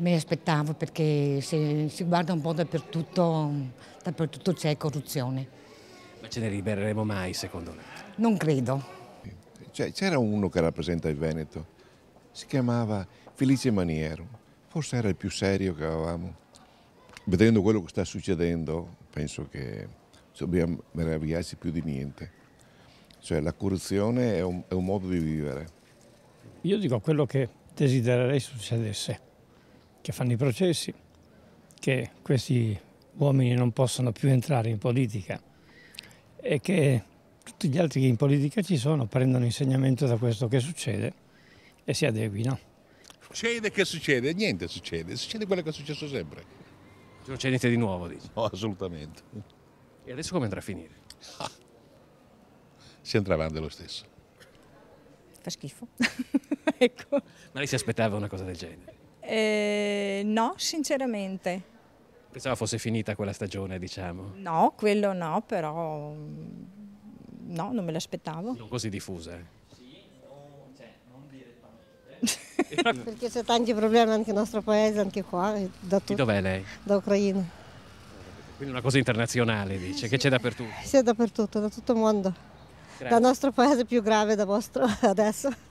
Mi aspettavo perché se si guarda un po' dappertutto, dappertutto c'è corruzione. Ma ce ne libereremo mai secondo lei? Non credo. Cioè, c'era uno che rappresenta il Veneto, si chiamava Felice Maniero, forse era il più serio che avevamo. Vedendo quello che sta succedendo penso che dobbiamo meravigliarci più di niente. Cioè la corruzione è un, è un modo di vivere. Io dico quello che desidererei succedesse che fanno i processi, che questi uomini non possono più entrare in politica e che tutti gli altri che in politica ci sono prendono insegnamento da questo che succede e si adeguino. Succede che succede? Niente succede, succede quello che è successo sempre. Non c'è niente di nuovo, dici? No, assolutamente. E adesso come andrà a finire? Ah. Si andrà avanti lo stesso. Fa schifo. ecco. Ma lei si aspettava una cosa del genere? Eh, no, sinceramente. Pensavo fosse finita quella stagione, diciamo. No, quello no, però mm, no, non me l'aspettavo. Non così diffusa. Eh. Sì, cioè, non direttamente. Perché c'è tanti problemi anche nel nostro paese, anche qua. Eh, da tutto. dov'è lei? Da Ucraina. Quindi una cosa internazionale, dice, sì. che c'è dappertutto. Sì, dappertutto, da tutto il mondo. Grazie. Dal nostro paese più grave da vostro adesso.